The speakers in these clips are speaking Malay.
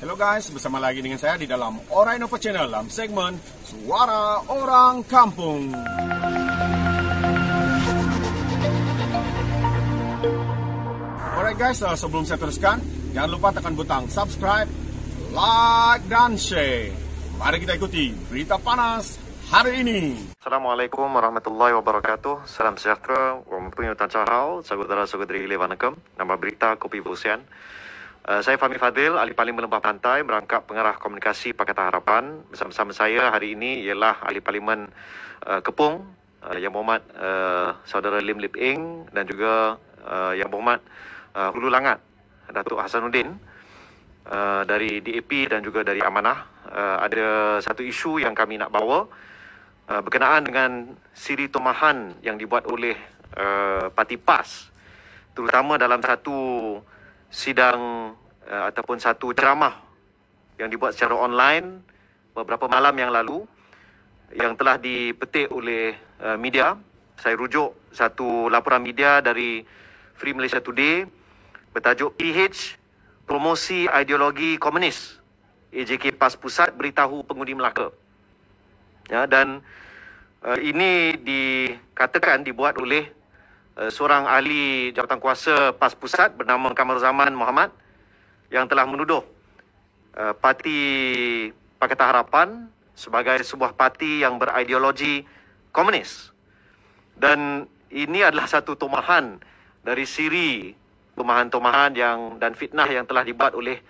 Hello guys, bersama lagi dengan saya di dalam Orang Innova Channel dalam segmen Suara Orang Kampung. Alright guys, eh, sebelum saya teruskan, jangan lupa tekan butang subscribe, like, dan share. Mari kita ikuti berita panas hari ini. Assalamualaikum warahmatullahi wabarakatuh. Salam sejahtera. Wabarakatuh. Salam sejahtera. saudara saudari Salam Nama berita Kopi Salam Eh, saya Fahmi Fadil, ahli paling melempah pantai merangkap pengarah komunikasi Pakatan Harapan. Bersama-sama saya hari ini ialah ahli parlimen uh, Kepung, uh, Yang Muhammad uh, Saudara Lim Lip Ing dan juga uh, Yang Muhammad uh, Hulu Langat, Datuk Hasanuddin uh, dari DAP dan juga dari Amanah. Uh, ada satu isu yang kami nak bawa uh, berkenaan dengan siri tumahan yang dibuat oleh uh, parti PAS terutama dalam satu sidang uh, ataupun satu ceramah yang dibuat secara online beberapa malam yang lalu yang telah dipetik oleh uh, media. Saya rujuk satu laporan media dari Free Malaysia Today bertajuk PH Promosi Ideologi Komunis. AJK PAS Pusat beritahu pengundi Melaka. Ya, dan uh, ini dikatakan dibuat oleh uh, seorang ahli jawatan kuasa PAS Pusat bernama Kamar Zaman Muhammad yang telah menuduh uh, parti Pakatan Harapan sebagai sebuah parti yang berideologi komunis. Dan ini adalah satu tomahan dari siri tomahan-tomahan yang dan fitnah yang telah dibuat oleh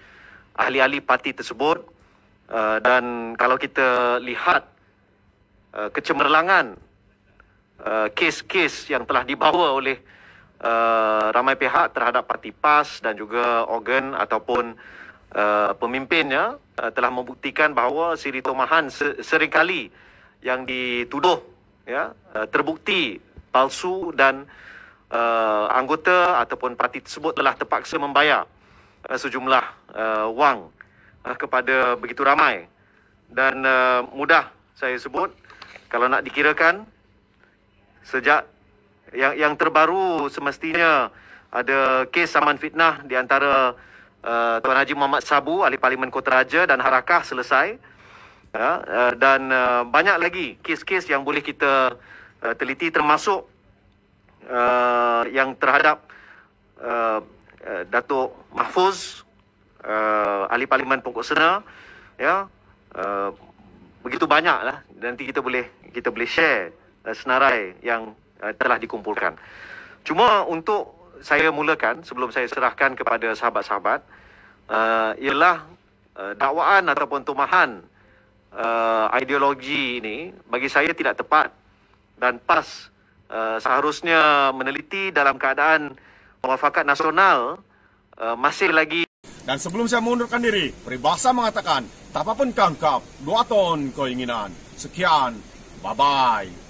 ahli-ahli parti tersebut. Uh, dan kalau kita lihat uh, kecemerlangan uh, kes-kes yang telah dibawa oleh Eh, ramai pihak terhadap parti PAS dan juga organ ataupun uh, pemimpinnya uh, telah membuktikan bahawa Siri Tomahan seringkali yang dituduh ya uh, terbukti palsu dan uh, anggota ataupun parti tersebut telah terpaksa membayar uh, sejumlah uh, wang uh, kepada begitu ramai dan uh, mudah saya sebut kalau nak dikirakan sejak yang yang terbaru semestinya ada kes saman fitnah di antara uh, Tuan Haji Muhammad Sabu ahli parlimen Kota Raja dan Harakah selesai ya uh, dan uh, banyak lagi kes-kes yang boleh kita uh, teliti termasuk uh, yang terhadap uh, Datuk Mahfuz uh, ahli parlimen Pokok Sena ya uh, begitu banyaklah nanti kita boleh kita boleh share uh, senarai yang Eh, telah dikumpulkan. Cuma untuk saya mulakan sebelum saya serahkan kepada sahabat-sahabat uh, ialah uh, dakwaan ataupun tumahan uh, ideologi ini bagi saya tidak tepat dan pas uh, seharusnya meneliti dalam keadaan muafakat nasional uh, masih lagi dan sebelum saya mengundurkan diri peribahasa mengatakan tak apa pun kangkap dua ton keinginan sekian bye bye